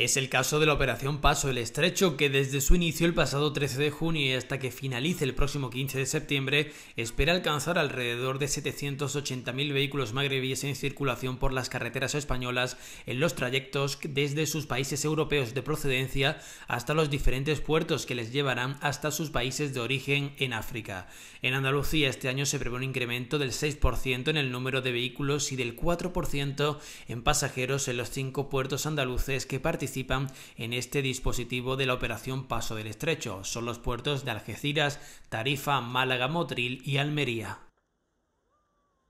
Es el caso de la operación Paso el Estrecho, que desde su inicio el pasado 13 de junio y hasta que finalice el próximo 15 de septiembre, espera alcanzar alrededor de 780.000 vehículos magrebíes en circulación por las carreteras españolas en los trayectos desde sus países europeos de procedencia hasta los diferentes puertos que les llevarán hasta sus países de origen en África. En Andalucía este año se prevé un incremento del 6% en el número de vehículos y del 4% en pasajeros en los cinco puertos andaluces que participan participan en este dispositivo de la operación Paso del Estrecho. Son los puertos de Algeciras, Tarifa, Málaga, Motril y Almería.